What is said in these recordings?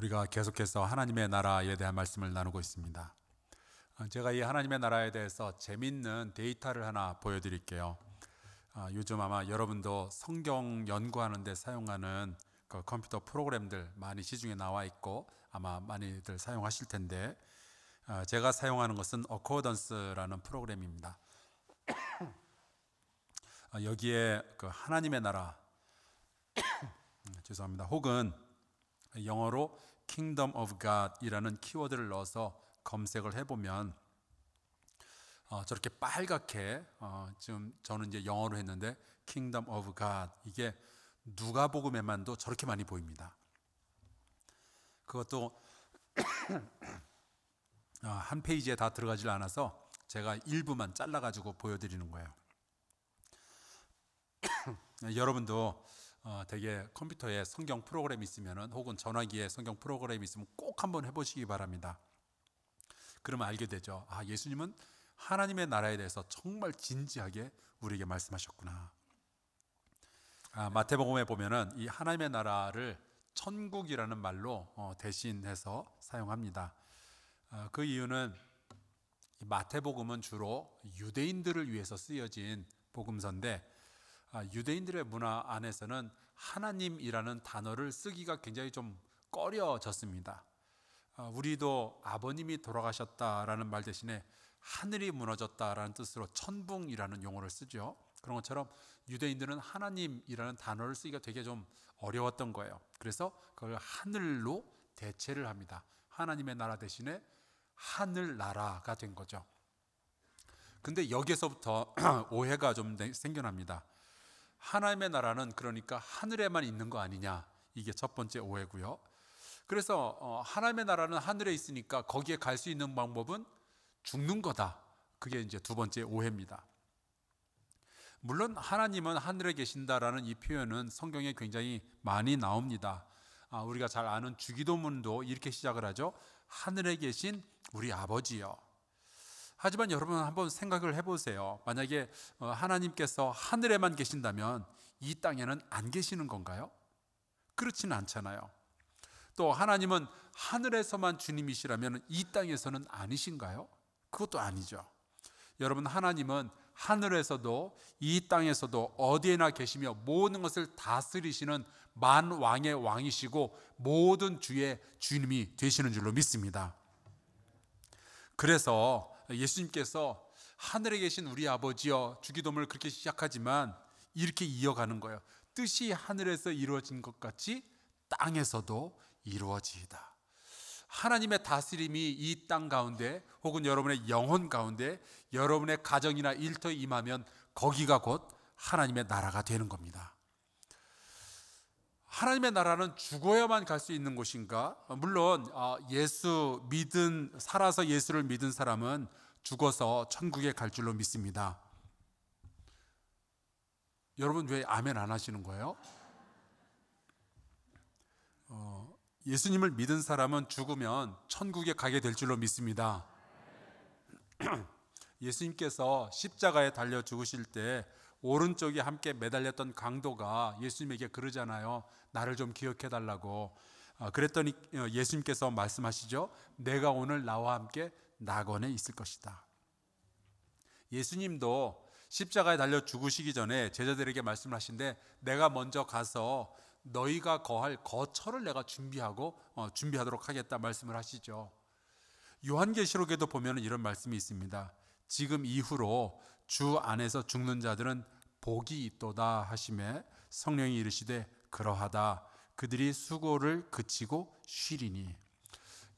우리가 계속해서 하나님의 나라에 대한 말씀을 나누고 있습니다. 어, 제가 이 하나님의 나라에 대해서 재밌는 데이터를 하나 보여드릴게요. 아, 요즘 아마 여러분도 성경 연구하는데 사용하는 그 컴퓨터 프로그램들 많이 시중에 나와 있고 아마 많이들 사용하실 텐데 아, 제가 사용하는 것은 어코던스라는 프로그램입니다. 아, 여기에 그 하나님의 나라 음, 죄송합니다. 혹은 영어로 Kingdom of God이라는 키워드를 넣어서 검색을 해보면 어, 저렇게 빨갛게 어, 지금 저는 이제 영어로 했는데 Kingdom of God 이게 누가복음에만도 저렇게 많이 보입니다. 그것도 어, 한 페이지에 다 들어가질 않아서 제가 일부만 잘라가지고 보여드리는 거예요. 여러분도 어, 되게 컴퓨터에 성경 프로그램 있으면은 혹은 전화기에 성경 프로그램 있으면 꼭 한번 해보시기 바랍니다. 그러면 알게 되죠. 아, 예수님은 하나님의 나라에 대해서 정말 진지하게 우리에게 말씀하셨구나. 아, 마태복음에 보면은 이 하나님의 나라를 천국이라는 말로 어, 대신해서 사용합니다. 어, 그 이유는 마태복음은 주로 유대인들을 위해서 쓰여진 복음서인데 아, 유대인들의 문화 안에서는 하나님이라는 단어를 쓰기가 굉장히 좀 꺼려졌습니다. 아, 우리도 아버님이 돌아가셨다라는 말 대신에 하늘이 무너졌다라는 뜻으로 천붕이라는 용어를 쓰죠. 그런 것처럼 유대인들은 하나님이라는 단어를 쓰기가 되게 좀 어려웠던 거예요. 그래서 그걸 하늘로 대체를 합니다. 하나님의 나라 대신에 하늘 나라가 된 거죠. 근데 여기에서부터 오해가 좀 생겨납니다. 하나님의 나라는 그러니까 하늘에만 있는 거 아니냐. 이게 첫 번째 오해고요. 그래서 어, 하나님의 나라는 하늘에 있으니까 거기에 갈 수 있는 방법은 죽는 거다. 그게 이제 두 번째 오해입니다. 물론 하나님은 하늘에 계신다라는 이 표현은 성경에 굉장히 많이 나옵니다. 아, 우리가 잘 아는 주기도문도 이렇게 시작을 하죠. 하늘에 계신 우리 아버지요. 하지만 여러분 한번 생각을 해보세요. 만약에 어, 하나님께서 하늘에만 계신다면 이 땅에는 안 계시는 건가요? 그렇지는 않잖아요. 또 하나님은 하늘에서만 주님이시라면 이 땅에서는 아니신가요? 그것도 아니죠. 여러분 하나님은 하늘에서도 이 땅에서도 어디에나 계시며 모든 것을 다스리시는 만 왕의 왕이시고 모든 주의 주님이 되시는 줄로 믿습니다. 그래서 예수님께서 하늘에 계신 우리 아버지여 주기도문을 그렇게 시작하지만 이렇게 이어가는 거예요. 뜻이 하늘에서 이루어진 것 같이 땅에서도 이루어지이다. 하나님의 다스림이 이 땅 가운데 혹은 여러분의 영혼 가운데 여러분의 가정이나 일터에 임하면 거기가 곧 하나님의 나라가 되는 겁니다. 하나님의 나라는 죽어야만 갈 수 있는 곳인가? 어, 물론 어, 예수 믿은 살아서 예수를 믿은 사람은 죽어서 천국에 갈 줄로 믿습니다. 여러분 왜 아멘 안 하시는 거예요? 어, 예수님을 믿은 사람은 죽으면 천국에 가게 될 줄로 믿습니다. 예수님께서 십자가에 달려 죽으실 때 오른쪽에 함께 매달렸던 강도가 예수님에게 그러잖아요. 나를 좀 기억해 달라고. 어, 그랬더니 어, 예수님께서 말씀하시죠. 내가 오늘 나와 함께 낙원에 있을 것이다. 예수님도 십자가에 달려 죽으시기 전에 제자들에게 말씀을 하신데 내가 먼저 가서 너희가 거할 거처를 내가 준비하고 어, 준비하도록 하겠다 말씀을 하시죠. 요한계시록에도 보면 이런 말씀이 있습니다. 지금 이후로 주 안에서 죽는 자들은 복이 있도다 하심에 성령이 이르시되 그러하다 그들이 수고를 그치고 쉬리니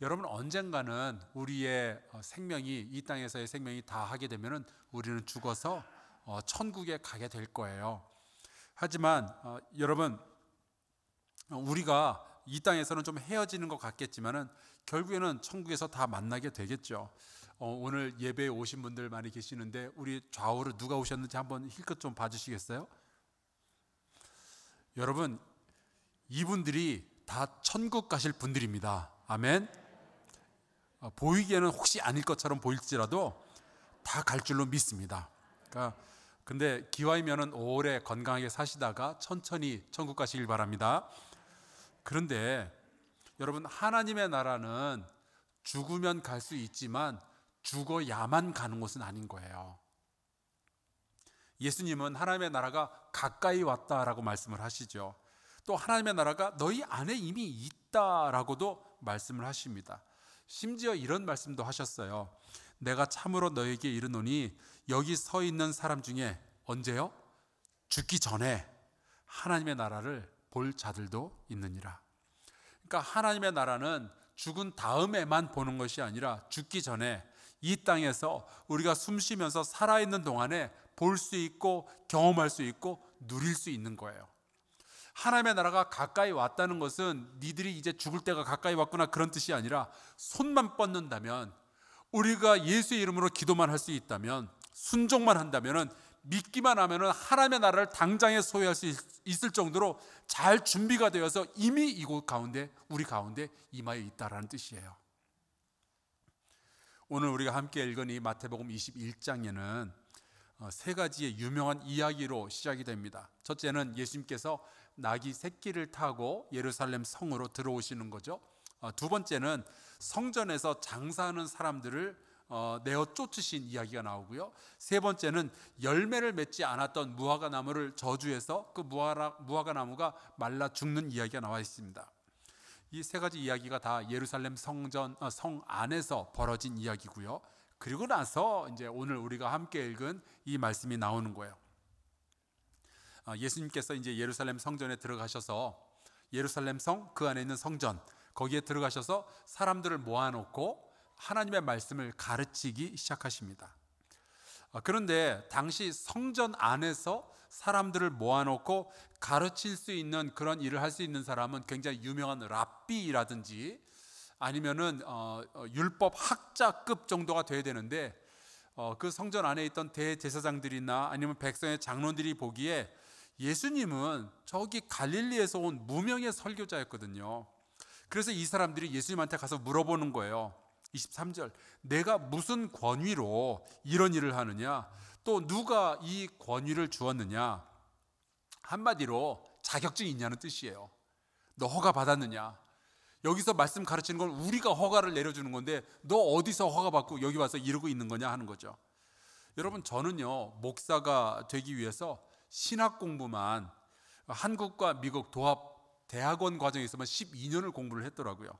여러분 언젠가는 우리의 어, 생명이 이 땅에서의 생명이 다 하게 되면은 우리는 죽어서 어, 천국에 가게 될 거예요. 하지만 어, 여러분 우리가 이 땅에서는 좀 헤어지는 것 같겠지만은 결국에는 천국에서 다 만나게 되겠죠. 어, 오늘 예배에 오신 분들 많이 계시는데 우리 좌우로 누가 오셨는지 한번 힐끗 좀 봐주시겠어요? 여러분 이분들이 다 천국 가실 분들입니다. 아멘. 어, 보이기에는 혹시 아닐 것처럼 보일지라도 다 갈 줄로 믿습니다. 그러니까 근데 기와이면은 오래 건강하게 사시다가 천천히 천국 가시길 바랍니다. 그런데 여러분 하나님의 나라는 죽으면 갈 수 있지만 죽어야만 가는 곳은 아닌 거예요. 예수님은 하나님의 나라가 가까이 왔다라고 말씀을 하시죠. 또 하나님의 나라가 너희 안에 이미 있다라고도 말씀을 하십니다. 심지어 이런 말씀도 하셨어요. 내가 참으로 너에게 이르노니 여기 서 있는 사람 중에 언제요? 죽기 전에 하나님의 나라를 볼 자들도 있느니라. 그러니까 하나님의 나라는 죽은 다음에만 보는 것이 아니라 죽기 전에 이 땅에서 우리가 숨 쉬면서 살아있는 동안에 볼 수 있고 경험할 수 있고 누릴 수 있는 거예요. 하나님의 나라가 가까이 왔다는 것은 니들이 이제 죽을 때가 가까이 왔구나 그런 뜻이 아니라 손만 뻗는다면 우리가 예수의 이름으로 기도만 할 수 있다면 순종만 한다면은 믿기만 하면은 하나님의 나라를 당장에 소유할 수 있을 정도로 잘 준비가 되어서 이미 이곳 가운데 우리 가운데 임하여 있다라는 뜻이에요. 오늘 우리가 함께 읽은 이 마태복음 21장에는 어, 세 가지의 유명한 이야기로 시작이 됩니다. 첫째는 예수님께서 나귀 새끼를 타고 예루살렘 성으로 들어오시는 거죠. 어, 두 번째는 성전에서 장사하는 사람들을 어, 내어 쫓으신 이야기가 나오고요. 세 번째는 열매를 맺지 않았던 무화과 나무를 저주해서 그 무화과 나무가 말라 죽는 이야기가 나와 있습니다. 이세 가지 이야기가 다 예루살렘 성전 어, 성 안에서 벌어진 이야기고요. 그리고 나서 이제 오늘 우리가 함께 읽은 이 말씀이 나오는 거예요. 어, 예수님께서 이제 예루살렘 성전에 들어가셔서 예루살렘 성 그 안에 있는 성전 거기에 들어가셔서 사람들을 모아놓고 하나님의 말씀을 가르치기 시작하십니다. 아, 그런데 당시 성전 안에서 사람들을 모아놓고 가르칠 수 있는 그런 일을 할 수 있는 사람은 굉장히 유명한 랍비라든지 아니면은 어, 어, 율법 학자급 정도가 돼야 되는데 어, 그 성전 안에 있던 대제사장들이나 아니면 백성의 장로들이 보기에 예수님은 저기 갈릴리에서 온 무명의 설교자였거든요. 그래서 이 사람들이 예수님한테 가서 물어보는 거예요. 23절 내가 무슨 권위로 이런 일을 하느냐 또 누가 이 권위를 주었느냐 한마디로 자격증이 있냐는 뜻이에요 너 허가 받았느냐 여기서 말씀 가르치는 건 우리가 허가를 내려주는 건데 너 어디서 허가 받고 여기 와서 이러고 있는 거냐 하는 거죠 여러분 저는요 목사가 되기 위해서 신학 공부만 한국과 미국 도합 대학원 과정에서만 12년을 공부를 했더라고요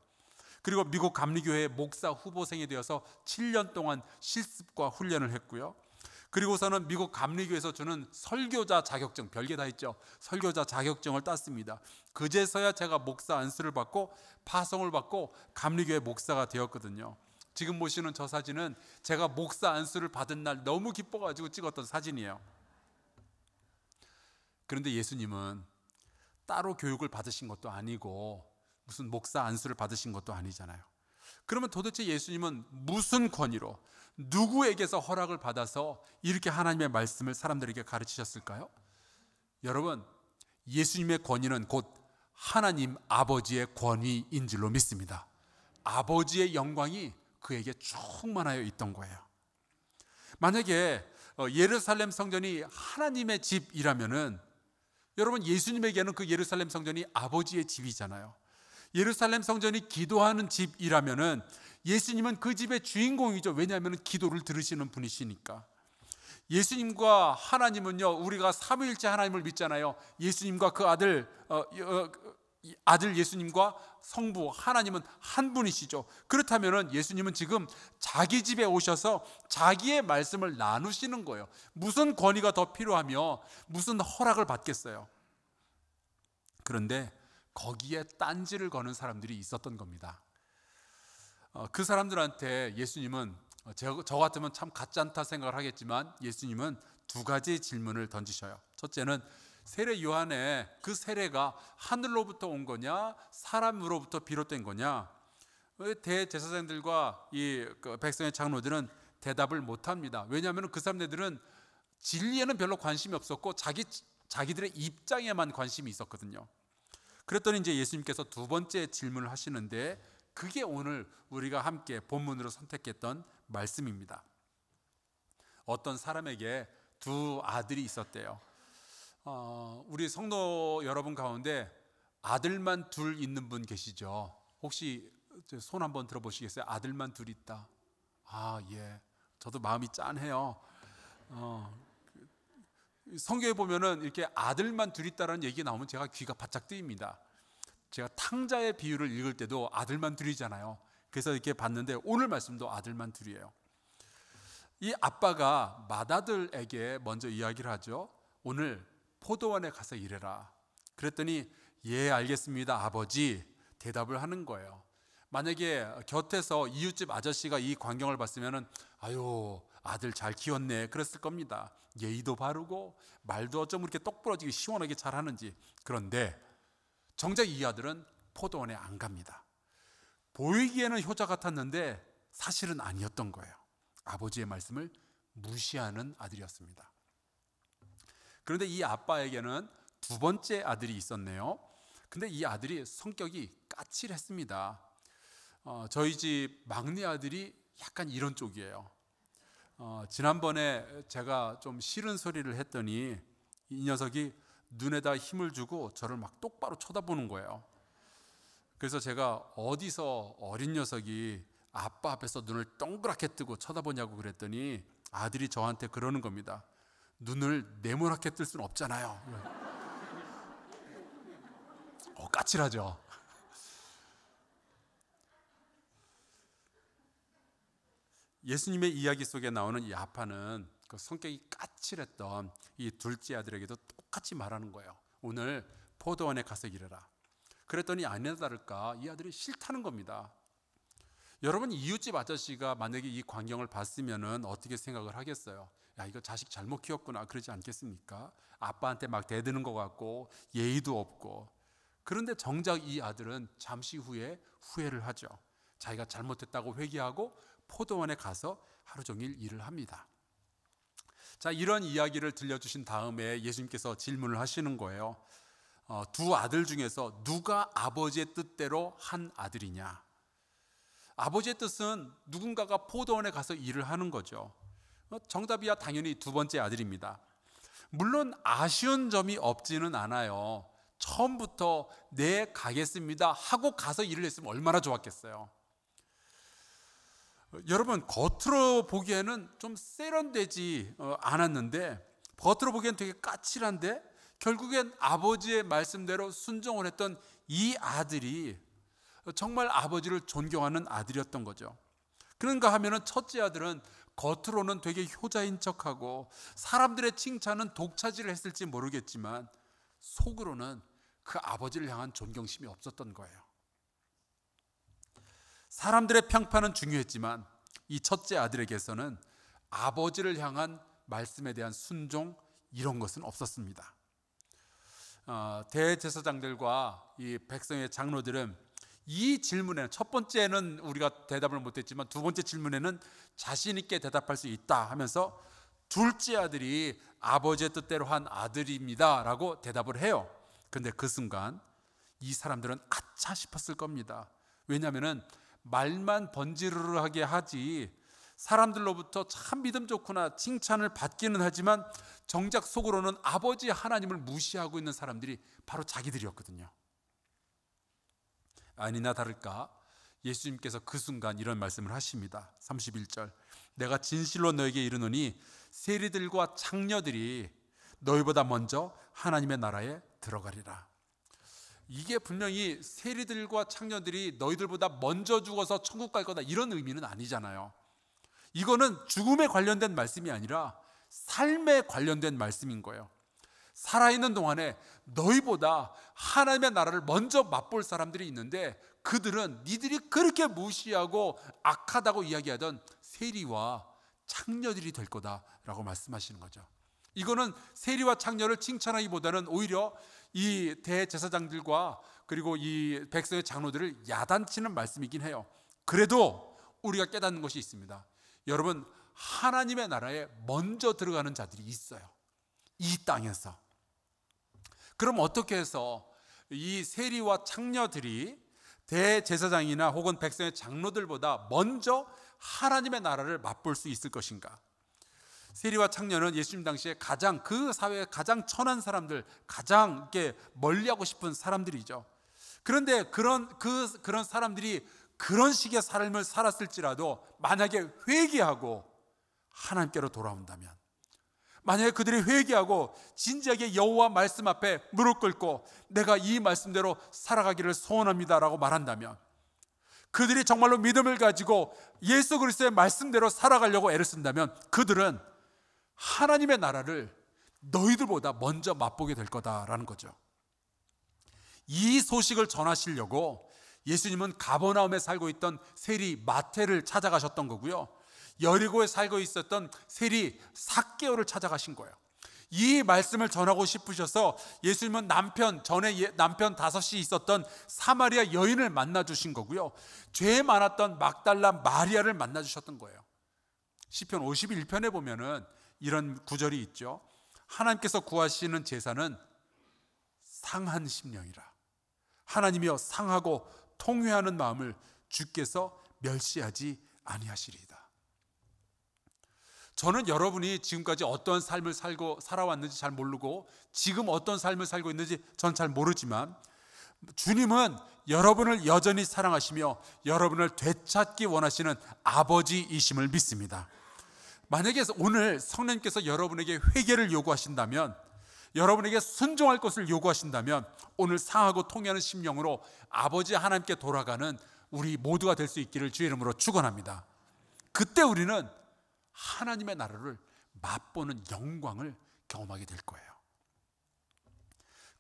그리고 미국 감리교회 목사 후보생이 되어서 7년 동안 실습과 훈련을 했고요. 그리고서는 미국 감리교에서 주는 설교자 자격증 별게 다 있죠. 설교자 자격증을 땄습니다. 그제서야 제가 목사 안수를 받고 파송을 받고 감리교회 목사가 되었거든요. 지금 보시는 저 사진은 제가 목사 안수를 받은 날 너무 기뻐가지고 찍었던 사진이에요. 그런데 예수님은 따로 교육을 받으신 것도 아니고 무슨 목사 안수를 받으신 것도 아니잖아요. 그러면 도대체 예수님은 무슨 권위로 누구에게서 허락을 받아서 이렇게 하나님의 말씀을 사람들에게 가르치셨을까요? 여러분, 예수님의 권위는 곧 하나님 아버지의 권위인 줄로 믿습니다. 아버지의 영광이 그에게 충만하여 있던 거예요. 만약에 어, 예루살렘 성전이 하나님의 집이라면은 여러분 예수님에게는 그 예루살렘 성전이 아버지의 집이잖아요. 예루살렘 성전이 기도하는 집이라면은 예수님은 그 집의 주인공이죠. 왜냐하면 기도를 들으시는 분이시니까. 예수님과 하나님은요, 우리가 삼위일체 하나님을 믿잖아요. 예수님과 그 아들, 어, 어, 아들 예수님과 성부 하나님은 한 분이시죠. 그렇다면 예수님은 지금 자기 집에 오셔서 자기의 말씀을 나누시는 거예요. 무슨 권위가 더 필요하며 무슨 허락을 받겠어요. 그런데 거기에 딴지를 거는 사람들이 있었던 겁니다. 어, 그 사람들한테 예수님은 어, 저, 같으면 참 가짜않다 생각을 하겠지만 예수님은 두 가지 질문을 던지셔요. 첫째는 세례 요한의 그 세례가 하늘로부터 온 거냐 사람으로부터 비롯된 거냐 대제사장들과 이 그 백성의 장로들은 대답을 못합니다. 왜냐하면 그 사람들은 진리에는 별로 관심이 없었고 자기 자기들의 입장에만 관심이 있었거든요. 그랬더니 이제 예수님께서 두 번째 질문을 하시는데 그게 오늘 우리가 함께 본문으로 선택했던 말씀입니다. 어떤 사람에게 두 아들이 있었대요. 어, 우리 성도 여러분 가운데 아들만 둘 있는 분 계시죠? 혹시 손 한번 들어보시겠어요? 아들만 둘 있다. 아, 예. 저도 마음이 짠해요. 어, 성경에 보면은 이렇게 아들만 둘 있다라는 얘기 가 나오면 제가 귀가 바짝 뜨입니다. 제가 탕자의 비유를 읽을 때도 아들만 둘이잖아요. 그래서 이렇게 봤는데 오늘 말씀도 아들만 둘이에요. 이 아빠가 맏아들에게 먼저 이야기를 하죠. 오늘 포도원에 가서 일해라. 그랬더니 예 알겠습니다 아버지 대답을 하는 거예요. 만약에 곁에서 이웃집 아저씨가 이 광경을 봤으면 아유 아들 잘 키웠네 그랬을 겁니다. 예의도 바르고 말도 어쩜 이렇게 똑부러지게 시원하게 잘하는지 그런데 정작 이 아들은 포도원에 안 갑니다. 보이기에는 효자 같았는데 사실은 아니었던 거예요. 아버지의 말씀을 무시하는 아들이었습니다. 그런데 이 아빠에게는 두 번째 아들이 있었네요. 근데 이 아들이 성격이 까칠했습니다. 어, 저희 집 막내 아들이 약간 이런 쪽이에요. 어, 지난번에 제가 좀 싫은 소리를 했더니 이 녀석이 눈에다 힘을 주고 저를 막 똑바로 쳐다보는 거예요. 그래서 제가 어디서 어린 녀석이 아빠 앞에서 눈을 동그랗게 뜨고 쳐다보냐고 그랬더니 아들이 저한테 그러는 겁니다. 눈을 네모나게 뜰 수는 없잖아요. 어, 까칠하죠. 예수님의 이야기 속에 나오는 야파는 그 성격이 까칠했던 이 둘째 아들에게도 똑같이 말하는 거예요. 오늘 포도원에 가서 일해라. 그랬더니 아니나 다를까 이 아들이 싫다는 겁니다. 여러분 이웃집 아저씨가 만약에 이 광경을 봤으면은 어떻게 생각을 하겠어요? 야 이거 자식 잘못 키웠구나 그러지 않겠습니까? 아빠한테 막 대드는 것 같고 예의도 없고 그런데 정작 이 아들은 잠시 후에 후회를 하죠. 자기가 잘못했다고 회개하고 포도원에 가서 하루 종일 일을 합니다. 자, 이런 이야기를 들려주신 다음에 예수님께서 질문을 하시는 거예요. 어, 두 아들 중에서 누가 아버지의 뜻대로 한 아들이냐? 아버지의 뜻은 누군가가 포도원에 가서 일을 하는 거죠. 어, 정답이야 당연히 두 번째 아들입니다. 물론 아쉬운 점이 없지는 않아요. 처음부터 네 가겠습니다 하고 가서 일을 했으면 얼마나 좋았겠어요. 여러분 겉으로 보기에는 좀 세련되지 어, 않았는데 겉으로 보기엔 되게 까칠한데 결국엔 아버지의 말씀대로 순종을 했던 이 아들이 정말 아버지를 존경하는 아들이었던 거죠. 그런가 하면은 첫째 아들은 겉으로는 되게 효자인 척하고 사람들의 칭찬은 독차지를 했을지 모르겠지만 속으로는 그 아버지를 향한 존경심이 없었던 거예요. 사람들의 평판은 중요했지만 이 첫째 아들에게서는 아버지를 향한 말씀에 대한 순종 이런 것은 없었습니다. 어, 대제사장들과 이 백성의 장로들은 이질문에첫 번째는 우리가 대답을 못했지만 두 번째 질문에는 자신 있게 대답할 수 있다 하면서 둘째 아들이 아버지의 뜻대로 한 아들입니다라고 대답을 해요. 근데 그 순간 이 사람들은 아차 싶었을 겁니다. 왜냐하면은 말만 번지르르하게 하지 사람들로부터 참 믿음 좋구나 칭찬을 받기는 하지만 정작 속으로는 아버지 하나님을 무시하고 있는 사람들이 바로 자기들이었거든요. 아니나 다를까 예수님께서 그 순간 이런 말씀을 하십니다. 31절. 내가 진실로 너에게 이르노니 세리들과 창녀들이 너희보다 먼저 하나님의 나라에 들어가리라. 이게 분명히 세리들과 창녀들이 너희들보다 먼저 죽어서 천국 갈 거다 이런 의미는 아니잖아요. 이거는 죽음에 관련된 말씀이 아니라 삶에 관련된 말씀인 거예요. 살아있는 동안에 너희보다 하나님의 나라를 먼저 맛볼 사람들이 있는데 그들은 니들이 그렇게 무시하고 악하다고 이야기하던 세리와 창녀들이 될 거다라고 말씀하시는 거죠. 이거는 세리와 창녀를 칭찬하기보다는 오히려 이 대제사장들과 그리고 이 백성의 장로들을 야단치는 말씀이긴 해요. 그래도 우리가 깨닫는 것이 있습니다. 여러분 하나님의 나라에 먼저 들어가는 자들이 있어요. 이 땅에서. 그럼 어떻게 해서 이 세리와 창녀들이 대제사장이나 혹은 백성의 장로들보다 먼저 하나님의 나라를 맛볼 수 있을 것인가? 세리와 창녀는 예수님 당시에 가장 그 사회에 가장 천한 사람들, 가장 이렇게 멀리하고 싶은 사람들이죠. 그런데 그런 그 그런 사람들이 그런 식의 삶을 살았을지라도 만약에 회개하고 하나님께로 돌아온다면 만약에 그들이 회개하고 진지하게 여호와 말씀 앞에 무릎 꿇고 내가 이 말씀대로 살아가기를 소원합니다라고 말한다면 그들이 정말로 믿음을 가지고 예수 그리스도의 말씀대로 살아가려고 애를 쓴다면 그들은 하나님의 나라를 너희들보다 먼저 맛보게 될 거다라는 거죠. 이 소식을 전하시려고 예수님은 가버나움에 살고 있던 세리 마태를 찾아가셨던 거고요. 여리고에 살고 있었던 세리 삭개오를 찾아가신 거예요. 이 말씀을 전하고 싶으셔서 예수님은 남편 전에 예, 남편 다섯이 있었던 사마리아 여인을 만나 주신 거고요. 죄 많았던 막달라 마리아를 만나 주셨던 거예요. 시편 51편에 보면은 이런 구절이 있죠. 하나님께서 구하시는 제사는 상한 심령이라. 하나님이여 상하고 통회하는 마음을 주께서 멸시하지 아니하시리이다. 저는 여러분이 지금까지 어떤 삶을 살고 살아왔는지 잘 모르고 지금 어떤 삶을 살고 있는지 전 잘 모르지만 주님은 여러분을 여전히 사랑하시며 여러분을 되찾기 원하시는 아버지이심을 믿습니다. 만약에 오늘 성령께서 여러분에게 회개를 요구하신다면 여러분에게 순종할 것을 요구하신다면 오늘 상하고 통해하는 심령으로 아버지 하나님께 돌아가는 우리 모두가 될 수 있기를 주의 이름으로 축원합니다. 그때 우리는 하나님의 나라를 맛보는 영광을 경험하게 될 거예요.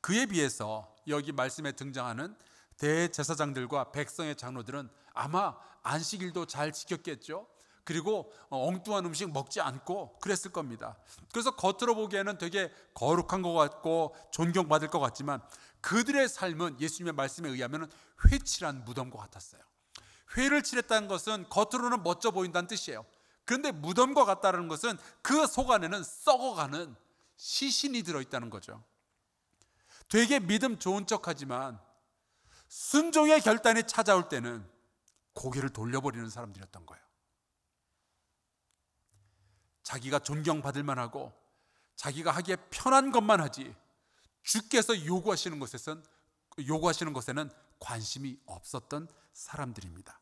그에 비해서 여기 말씀에 등장하는 대제사장들과 백성의 장로들은 아마 안식일도 잘 지켰겠죠. 그리고 어, 엉뚱한 음식 먹지 않고 그랬을 겁니다. 그래서 겉으로 보기에는 되게 거룩한 것 같고 존경받을 것 같지만 그들의 삶은 예수님의 말씀에 의하면 회칠한 무덤과 같았어요. 회를 칠했다는 것은 겉으로는 멋져 보인다는 뜻이에요. 그런데 무덤과 같다는 것은 그 속 안에는 썩어가는 시신이 들어있다는 거죠. 되게 믿음 좋은 척하지만 순종의 결단이 찾아올 때는 고개를 돌려버리는 사람들이었던 거예요. 자기가 존경받을 만하고 자기가 하기에 편한 것만 하지 주께서 요구하시는 것에선 요구하시는 것에는 관심이 없었던 사람들입니다.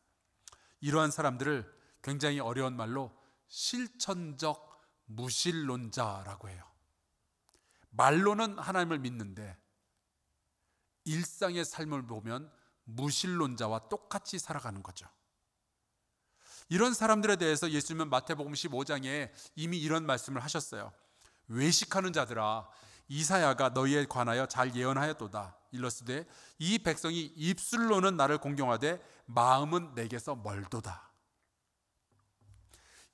이러한 사람들을 굉장히 어려운 말로 실천적 무신론자라고 해요. 말로는 하나님을 믿는데 일상의 삶을 보면 무신론자와 똑같이 살아가는 거죠. 이런 사람들에 대해서 예수님은 마태복음 15장에 이미 이런 말씀을 하셨어요. 외식하는 자들아 이사야가 너희에 관하여 잘 예언하였도다. 일렀으되 이 백성이 입술로는 나를 공경하되 마음은 내게서 멀도다.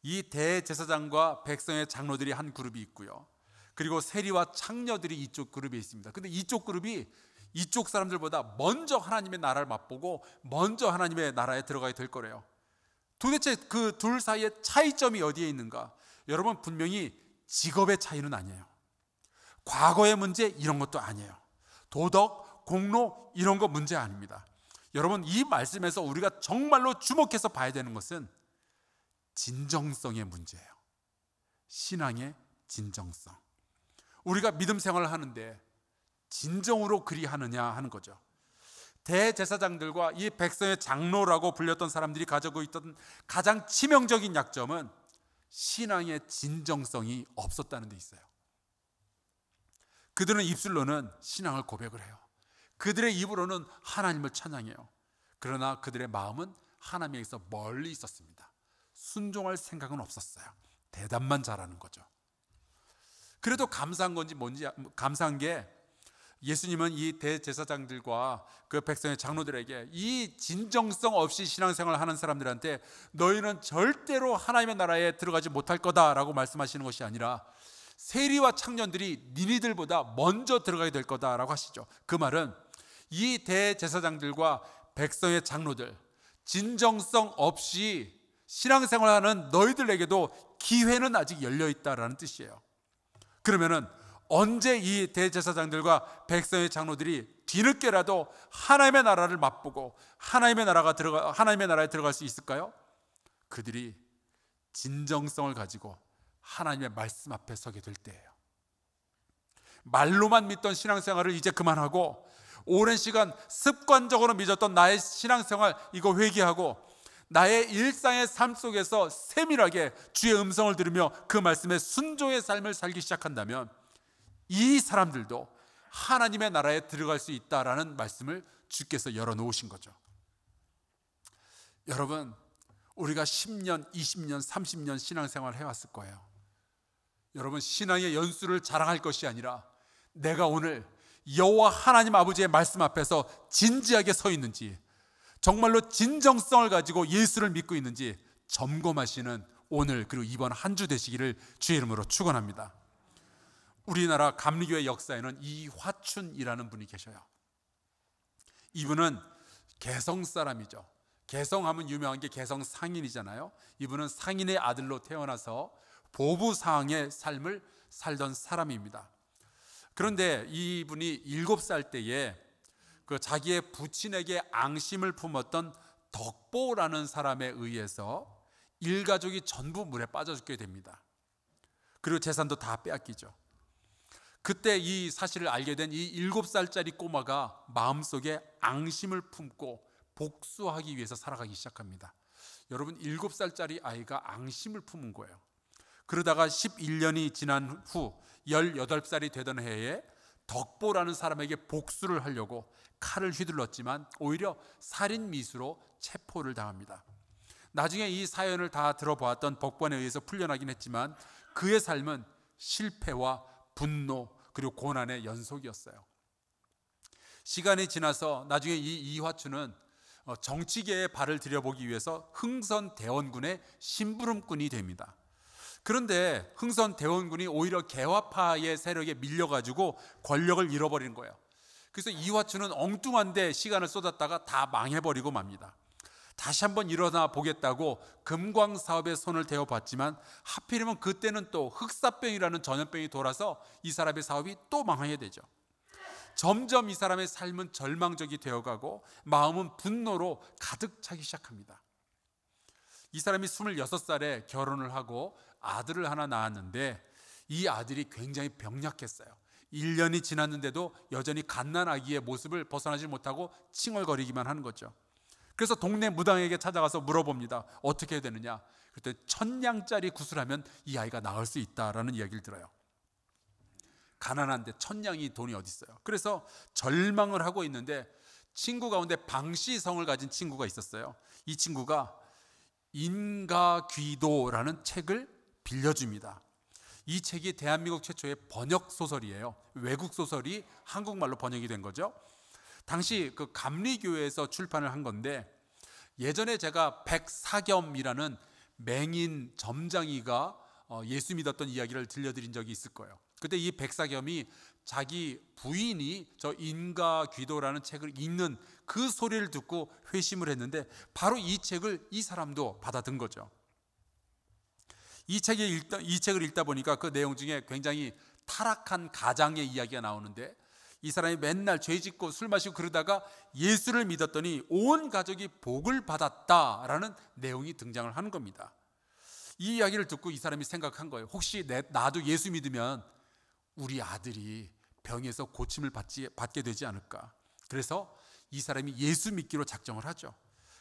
이 대제사장과 백성의 장로들이 한 그룹이 있고요. 그리고 세리와 창녀들이 이쪽 그룹에 있습니다. 근데 이쪽 그룹이 이쪽 사람들보다 먼저 하나님의 나라를 맛보고 먼저 하나님의 나라에 들어가게 될 거래요. 도대체 그 둘 사이의 차이점이 어디에 있는가? 여러분 분명히 직업의 차이는 아니에요. 과거의 문제 이런 것도 아니에요. 도덕, 공로 이런 거 문제 아닙니다. 여러분 이 말씀에서 우리가 정말로 주목해서 봐야 되는 것은 진정성의 문제예요. 신앙의 진정성. 우리가 믿음 생활을 하는데 진정으로 그리 하느냐 하는 거죠. 대제사장들과 이 백성의 장로라고 불렸던 사람들이 가지고 있던 가장 치명적인 약점은 신앙의 진정성이 없었다는 데 있어요. 그들은 입술로는 신앙을 고백을 해요. 그들의 입으로는 하나님을 찬양해요. 그러나 그들의 마음은 하나님에게서 멀리 있었습니다. 순종할 생각은 없었어요. 대답만 잘하는 거죠. 그래도 감사한 건지 뭔지 감사한 게 예수님은 이 대제사장들과 그 백성의 장로들에게 이 진정성 없이 신앙생활을 하는 사람들한테 너희는 절대로 하나님의 나라에 들어가지 못할 거다라고 말씀하시는 것이 아니라 세리와 창년들이 니네들보다 먼저 들어가게될 거다라고 하시죠. 그 말은 이 대제사장들과 백성의 장로들 진정성 없이 신앙생활하는 너희들에게도 기회는 아직 열려 있다라는 뜻이에요. 그러면은 언제 이 대제사장들과 백성의 장로들이 뒤늦게라도 하나님의 나라를 맛보고 하나님의 나라가 들어가 하나님의 나라에 들어갈 수 있을까요? 그들이 진정성을 가지고 하나님의 말씀 앞에 서게 될 때예요. 말로만 믿던 신앙생활을 이제 그만하고 오랜 시간 습관적으로 믿었던 나의 신앙생활 이거 회개하고 나의 일상의 삶 속에서 세밀하게 주의 음성을 들으며 그 말씀에 순종의 삶을 살기 시작한다면 이 사람들도 하나님의 나라에 들어갈 수 있다라는 말씀을 주께서 열어놓으신 거죠. 여러분, 우리가 10년, 20년, 30년 신앙생활 해왔을 거예요. 여러분, 신앙의 연수를 자랑할 것이 아니라 내가 오늘 여호와 하나님 아버지의 말씀 앞에서 진지하게 서 있는지 정말로 진정성을 가지고 예수를 믿고 있는지 점검하시는 오늘 그리고 이번 한 주 되시기를 주의 이름으로 축원합니다. 우리나라 감리교회 역사에는 이화춘이라는 분이 계셔요. 이분은 개성 사람이죠. 개성하면 유명한 게 개성 상인이잖아요. 이분은 상인의 아들로 태어나서 보부상의 삶을 살던 사람입니다. 그런데 이분이 일곱 살 때에 그 자기의 부친에게 앙심을 품었던 덕보라는 사람에 의해서 일가족이 전부 물에 빠져 죽게 됩니다. 그리고 재산도 다 빼앗기죠. 그때 이 사실을 알게 된 이 일곱 살짜리 꼬마가 마음속에 앙심을 품고 복수하기 위해서 살아가기 시작합니다. 여러분 일곱 살짜리 아이가 앙심을 품은 거예요. 그러다가 11년이 지난 후 18살이 되던 해에 덕보라는 사람에게 복수를 하려고 칼을 휘둘렀지만 오히려 살인 미수로 체포를 당합니다. 나중에 이 사연을 다 들어보았던 법관에 의해서 풀려나긴 했지만 그의 삶은 실패와 분노, 그리고 고난의 연속이었어요. 시간이 지나서 나중에 이 이화춘은 어, 정치계에 발을 들여보기 위해서 흥선 대원군의 심부름꾼이 됩니다. 그런데 흥선 대원군이 오히려 개화파의 세력에 밀려가지고 권력을 잃어버린 거예요. 그래서 이화춘은 엉뚱한데 시간을 쏟았다가 다 망해버리고 맙니다. 다시 한번 일어나 보겠다고 금광 사업에 손을 대어 봤지만 하필이면 그때는 또 흑사병이라는 전염병이 돌아서 이 사람의 사업이 또 망하게 되죠. 점점 이 사람의 삶은 절망적이 되어가고 마음은 분노로 가득 차기 시작합니다. 이 사람이 26살에 결혼을 하고 아들을 하나 낳았는데 이 아들이 굉장히 병약했어요. 1년이 지났는데도 여전히 갓난 아기의 모습을 벗어나지 못하고 칭얼거리기만 하는 거죠. 그래서 동네 무당에게 찾아가서 물어봅니다. 어떻게 해야 되느냐? 그때 천 냥짜리 구슬하면 이 아이가 나을수 있다라는 이야기를 들어요. 가난한데 천 냥이 돈이 어디 있어요? 그래서 절망을 하고 있는데 친구 가운데 방시성을 가진 친구가 있었어요. 이 친구가 인가귀도라는 책을 빌려줍니다. 이 책이 대한민국 최초의 번역 소설이에요. 외국 소설이 한국말로 번역이 된 거죠. 당시 그 감리교회에서 출판을 한 건데 예전에 제가 백사겸이라는 맹인 점장이가 어, 예수 믿었던 이야기를 들려드린 적이 있을 거예요. 그때 이 백사겸이 자기 부인이 저 인가 귀도라는 책을 읽는 그 소리를 듣고 회심을 했는데 바로 이 책을 이 사람도 받아든 거죠. 이 책을 읽다, 이 책을 읽다 보니까 그 내용 중에 굉장히 타락한 가장의 이야기가 나오는데 이 사람이 맨날 죄 짓고 술 마시고 그러다가 예수를 믿었더니 온 가족이 복을 받았다라는 내용이 등장을 하는 겁니다. 이 이야기를 듣고 이 사람이 생각한 거예요. 혹시 내, 나도 예수 믿으면 우리 아들이 병에서 고침을 받지, 받게 되지 않을까. 그래서 이 사람이 예수 믿기로 작정을 하죠.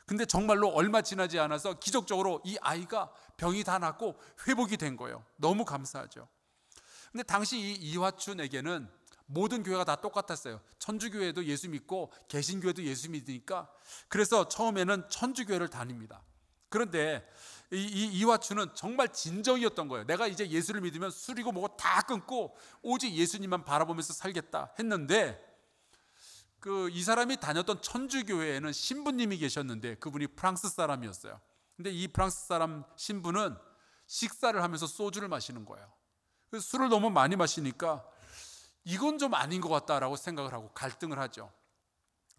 근데 정말로 얼마 지나지 않아서 기적적으로 이 아이가 병이 다 낫고 회복이 된 거예요. 너무 감사하죠. 근데 당시 이 이화춘에게는 모든 교회가 다 똑같았어요. 천주교회도 예수 믿고 개신교회도 예수 믿으니까 그래서 처음에는 천주교회를 다닙니다. 그런데 이, 이 이화춘은 정말 진정이었던 거예요. 내가 이제 예수를 믿으면 술이고 뭐고 다 끊고 오직 예수님만 바라보면서 살겠다 했는데 그 이 사람이 다녔던 천주교회에는 신부님이 계셨는데 그분이 프랑스 사람이었어요. 근데 이 프랑스 사람 신부는 식사를 하면서 소주를 마시는 거예요. 술을 너무 많이 마시니까 이건 좀 아닌 것 같다라고 생각을 하고 갈등을 하죠.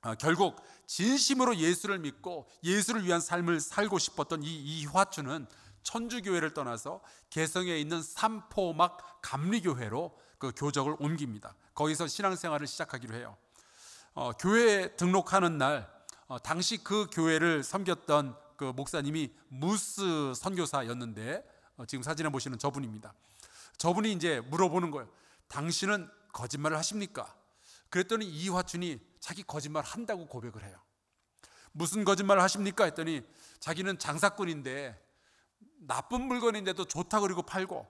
아, 결국 진심으로 예수를 믿고 예수를 위한 삶을 살고 싶었던 이 이화춘은 천주교회를 떠나서 개성에 있는 삼포막 감리교회로 그 교적을 옮깁니다. 거기서 신앙생활을 시작하기로 해요. 어, 교회에 등록하는 날 어, 당시 그 교회를 섬겼던 그 목사님이 무스 선교사였는데 어, 지금 사진에 보시는 저분입니다. 저분이 이제 물어보는 거예요. 당신은 거짓말을 하십니까? 그랬더니 이화춘이 자기 거짓말 한다고 고백을 해요. 무슨 거짓말을 하십니까? 했더니 자기는 장사꾼인데 나쁜 물건인데도 좋다 그리고 팔고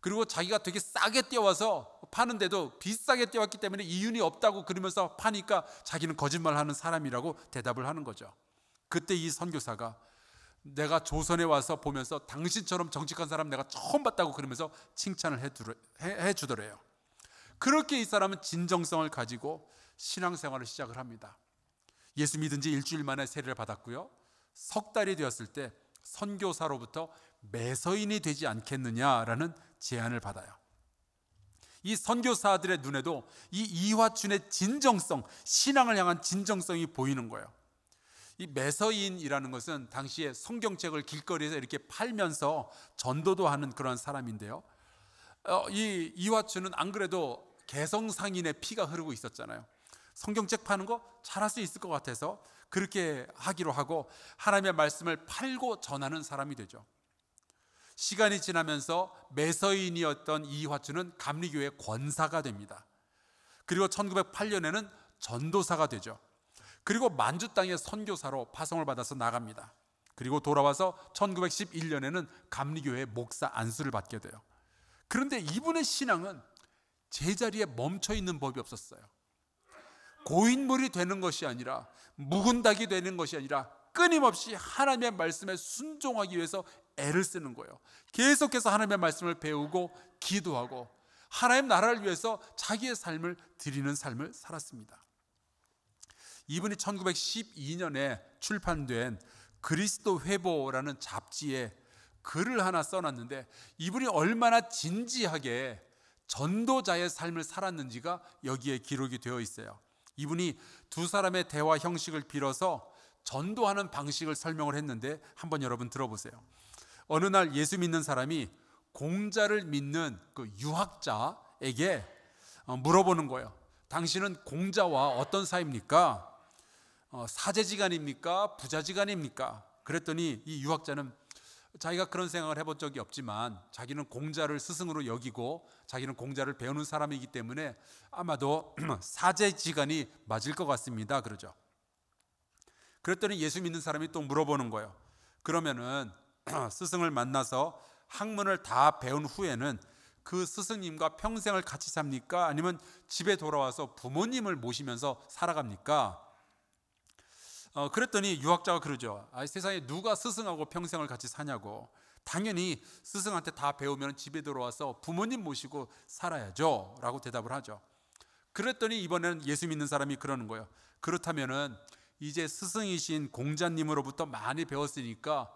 그리고 자기가 되게 싸게 뛰어와서 파는데도 비싸게 뛰어왔기 때문에 이윤이 없다고 그러면서 파니까 자기는 거짓말하는 사람이라고 대답을 하는 거죠. 그때 이 선교사가 내가 조선에 와서 보면서 당신처럼 정직한 사람 내가 처음 봤다고 그러면서 칭찬을 해주더래요. 그렇게 이 사람은 진정성을 가지고 신앙생활을 시작을 합니다. 예수 믿은 지 일주일 만에 세례를 받았고요. 석 달이 되었을 때 선교사로부터 매서인이 되지 않겠느냐라는 제안을 받아요. 이 선교사들의 눈에도 이 이화춘의 진정성, 신앙을 향한 진정성이 보이는 거예요. 이 매서인이라는 것은 당시에 성경책을 길거리에서 이렇게 팔면서 전도도 하는 그런 사람인데요. 어, 이 이화춘은 안 그래도 개성상인의 피가 흐르고 있었잖아요. 성경책 파는 거 잘할 수 있을 것 같아서 그렇게 하기로 하고 하나님의 말씀을 팔고 전하는 사람이 되죠. 시간이 지나면서 매서인이었던 이화춘은 감리교회 권사가 됩니다. 그리고 1908년에는 전도사가 되죠. 그리고 만주 땅의 선교사로 파송을 받아서 나갑니다. 그리고 돌아와서 1911년에는 감리교회 목사 안수를 받게 돼요. 그런데 이분의 신앙은 제자리에 멈춰 있는 법이 없었어요. 고인물이 되는 것이 아니라 묵은 닭이 되는 것이 아니라 끊임없이 하나님의 말씀에 순종하기 위해서 애를 쓰는 거예요. 계속해서 하나님의 말씀을 배우고 기도하고 하나님 나라를 위해서 자기의 삶을 드리는 삶을 살았습니다. 이분이 1912년에 출판된 그리스도 회보라는 잡지에 글을 하나 써놨는데 이분이 얼마나 진지하게 전도자의 삶을 살았는지가 여기에 기록이 되어 있어요. 이분이 두 사람의 대화 형식을 빌어서 전도하는 방식을 설명을 했는데 한번 여러분 들어보세요. 어느 날 예수 믿는 사람이 공자를 믿는 그 유학자에게 어, 물어보는 거예요. 당신은 공자와 어떤 사입니까 어, 사제지간입니까? 부자지간입니까? 그랬더니 이 유학자는 자기가 그런 생각을 해본 적이 없지만 자기는 공자를 스승으로 여기고 자기는 공자를 배우는 사람이기 때문에 아마도 사제지간이 맞을 것 같습니다. 그러죠. 그랬더니 예수 믿는 사람이 또 물어보는 거예요. 그러면은 스승을 만나서 학문을 다 배운 후에는 그 스승님과 평생을 같이 삽니까? 아니면 집에 돌아와서 부모님을 모시면서 살아갑니까? 어, 그랬더니 유학자가 그러죠. 아, 세상에 누가 스승하고 평생을 같이 사냐고. 당연히 스승한테 다 배우면 집에 들어와서 부모님 모시고 살아야죠. 라고 대답을 하죠. 그랬더니 이번에는 예수 믿는 사람이 그러는 거예요. 그렇다면은 이제 스승이신 공자님으로부터 많이 배웠으니까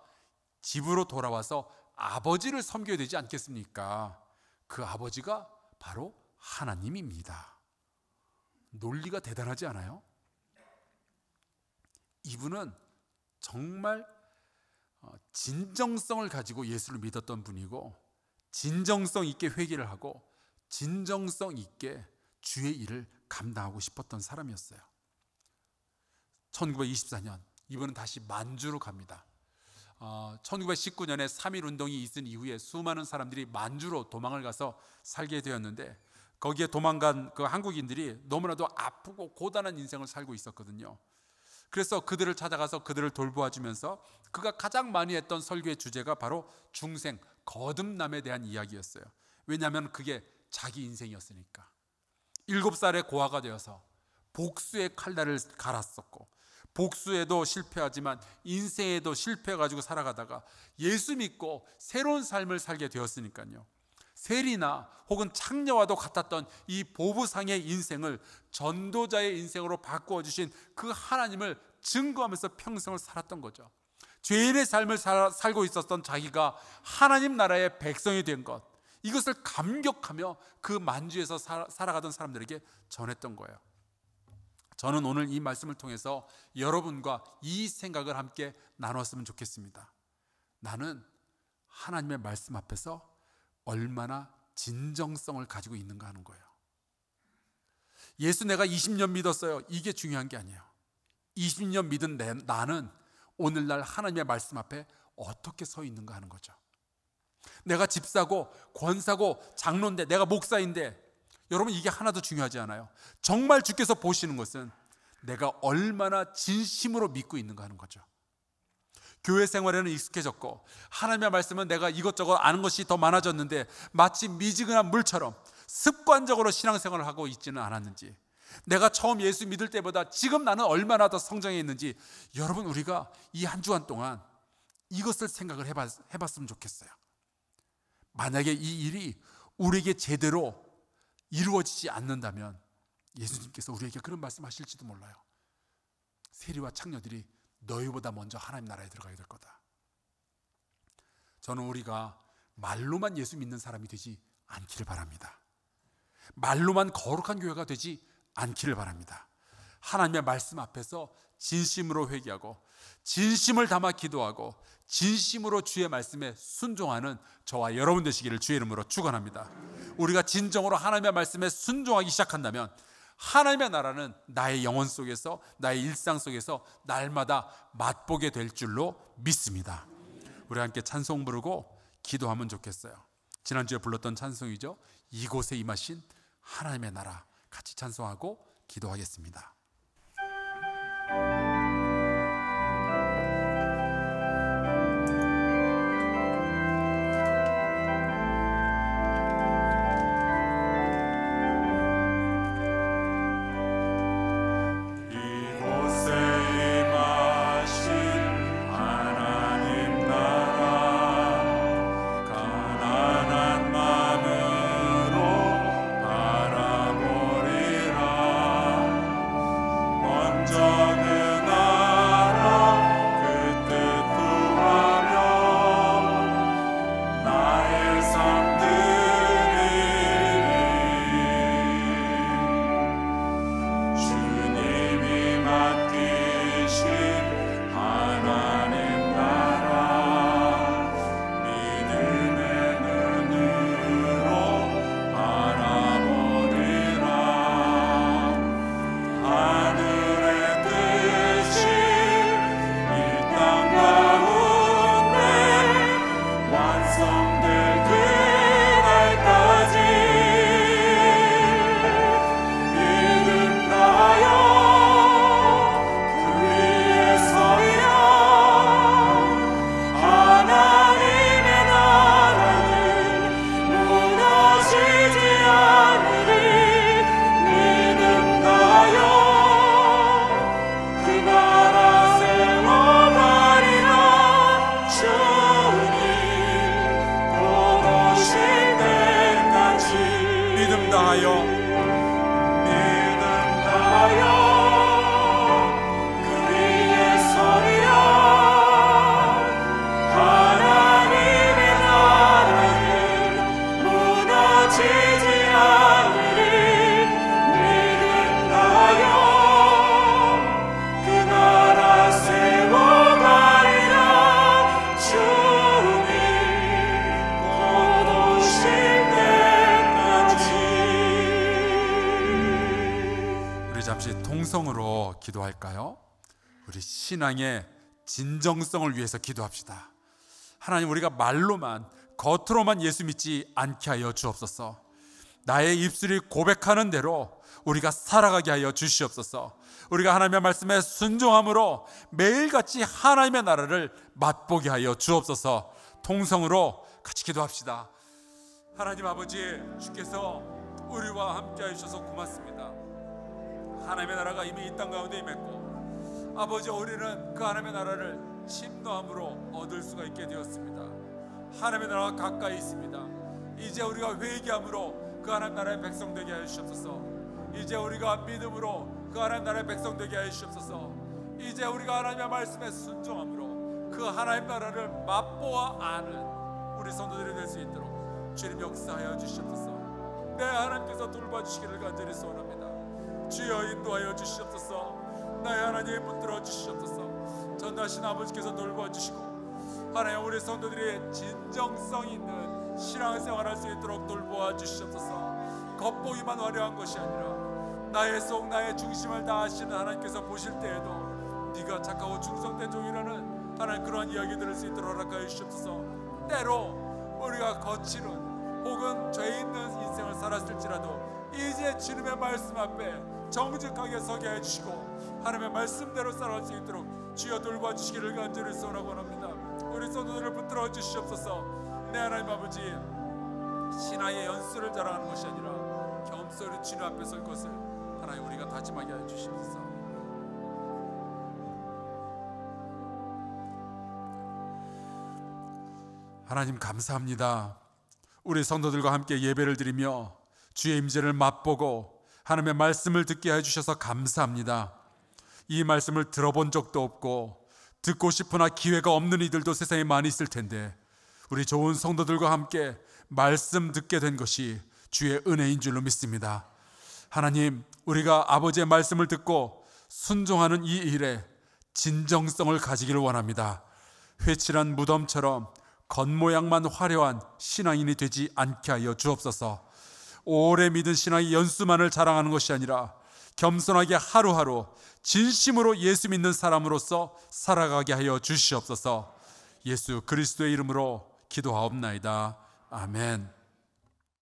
집으로 돌아와서 아버지를 섬겨야 되지 않겠습니까? 그 아버지가 바로 하나님입니다. 논리가 대단하지 않아요? 이분은 정말 어, 진정성을 가지고 예수를 믿었던 분이고 진정성 있게 회개를 하고 진정성 있게 주의 일을 감당하고 싶었던 사람이었어요. 1924년 이분은 다시 만주로 갑니다. 1919년에 어, 3.1 운동이 있은 이후에 수많은 사람들이 만주로 도망을 가서 살게 되었는데 거기에 도망간 그 한국인들이 너무나도 아프고 고단한 인생을 살고 있었거든요. 그래서 그들을 찾아가서 그들을 돌보아 주면서 그가 가장 많이 했던 설교의 주제가 바로 중생, 거듭남에 대한 이야기였어요. 왜냐하면 그게 자기 인생이었으니까. 일곱 살에 고아가 되어서 복수의 칼날을 갈았었고 복수에도 실패하지만 인생에도 실패해가지고 살아가다가 예수 믿고 새로운 삶을 살게 되었으니까요. 세리나 혹은 창녀와도 같았던 이 보부상의 인생을 전도자의 인생으로 바꾸어 주신 그 하나님을 증거하면서 평생을 살았던 거죠. 죄인의 삶을 살, 고 있었던 자기가 하나님 나라의 백성이 된 것, 이것을 감격하며 그 만주에서 살아가던 사람들에게 전했던 거예요. 저는 오늘 이 말씀을 통해서 여러분과 이 생각을 함께 나눴으면 좋겠습니다. 나는 하나님의 말씀 앞에서 얼마나 진정성을 가지고 있는가 하는 거예요. 예수 내가 20년 믿었어요. 이게 중요한 게 아니에요. 20년 믿은 내, 나는 오늘날 하나님의 말씀 앞에 어떻게 서 있는가 하는 거죠. 내가 집사고 권사고 장로인데 내가 목사인데 여러분 이게 하나도 중요하지 않아요. 정말 주께서 보시는 것은 내가 얼마나 진심으로 믿고 있는가 하는 거죠. 교회 생활에는 익숙해졌고 하나님의 말씀은 내가 이것저것 아는 것이 더 많아졌는데 마치 미지근한 물처럼 습관적으로 신앙생활을 하고 있지는 않았는지 내가 처음 예수 믿을 때보다 지금 나는 얼마나 더성장해있는지 여러분 우리가 이 한 주간 동안 이것을 생각을 해봤, 해봤으면 좋겠어요. 만약에 이 일이 우리에게 제대로 이루어지지 않는다면 예수님께서 우리에게 그런 말씀하실지도 몰라요. 세리와 창녀들이 너희보다 먼저 하나님 나라에 들어가야 될 거다. 저는 우리가 말로만 예수 믿는 사람이 되지 않기를 바랍니다. 말로만 거룩한 교회가 되지 않기를 바랍니다. 하나님의 말씀 앞에서 진심으로 회개하고 진심을 담아 기도하고 진심으로 주의 말씀에 순종하는 저와 여러분 되시기를 주의 이름으로 축원합니다. 우리가 진정으로 하나님의 말씀에 순종하기 시작한다면 하나님의 나라는 나의 영혼 속에서 나의 일상 속에서 날마다 맛보게 될 줄로 믿습니다. 우리 함께 찬송 부르고 기도하면 좋겠어요. 지난주에 불렀던 찬송이죠. 이곳에 임하신 하나님의 나라 같이 찬송하고 기도하겠습니다. 신앙의 진정성을 위해서 기도합시다. 하나님 우리가 말로만 겉으로만 예수 믿지 않게 하여 주옵소서. 나의 입술이 고백하는 대로 우리가 살아가게 하여 주시옵소서. 우리가 하나님의 말씀에 순종함으로 매일같이 하나님의 나라를 맛보게 하여 주옵소서. 통성으로 같이 기도합시다. 하나님 아버지 주께서 우리와 함께 하셔서 고맙습니다. 하나님의 나라가 이미 이 땅 가운데 임했고 아버지 우리는 그 하나님의 나라를 침노함으로 얻을 수가 있게 되었습니다. 하나님의 나라가 가까이 있습니다. 이제 우리가 회개함으로 그 하나님 나라의 백성 되게 하여 주옵소서. 이제 우리가 믿음으로 그 하나님 나라의 백성 되게 하여 주옵소서. 이제 우리가 하나님의 말씀에 순종함으로 그 하나님 나라를 맛보아 아는 우리 성도들이 될 수 있도록 주님 역사하여 주시옵소서. 내 하나님께서 돌봐 주시기를 간절히 소원합니다. 주여 인도하여 주시옵소서. 나의 하나님 붙들어 주시옵소서 전도하신 아버지께서 돌보아주시고 하나님 우리 성도들이 진정성 있는 신앙생활할 수 있도록 돌보아 주시옵소서 겉보기만 화려한 것이 아니라 나의 속 나의 중심을 다하시는 하나님께서 보실 때에도 네가 착하고 충성된 종이라는 하나님 그런 이야기 들을 수 있도록 허락하여 주시옵소서 때로 우리가 거칠은 혹은 죄 있는 인생을 살았을지라도 이제 주님의 말씀 앞에 정직하게 서게 해주시고 하나님의 말씀대로 살아갈 수 있도록 주여 돌봐주시기를 간절히 소라고 합니다 우리 성도들을 붙들어 주시옵소서 내 하나님 아버지 신하의 연수를 자랑하는 것이 아니라 겸손히 주님 앞에 설 것을 하나님 우리가 다짐하게 하여 주시옵소서 하나님 감사합니다 우리 성도들과 함께 예배를 드리며 주의 임재를 맛보고 하나님의 말씀을 듣게 해주셔서 감사합니다. 이 말씀을 들어본 적도 없고 듣고 싶으나 기회가 없는 이들도 세상에 많이 있을 텐데 우리 좋은 성도들과 함께 말씀 듣게 된 것이 주의 은혜인 줄로 믿습니다. 하나님, 우리가 아버지의 말씀을 듣고 순종하는 이 일에 진정성을 가지기를 원합니다. 회칠한 무덤처럼 겉모양만 화려한 신앙인이 되지 않게 하여 주옵소서. 오래 믿은 신앙의 연수만을 자랑하는 것이 아니라 겸손하게 하루하루 진심으로 예수 믿는 사람으로서 살아가게 하여 주시옵소서. 예수 그리스도의 이름으로 기도하옵나이다. 아멘.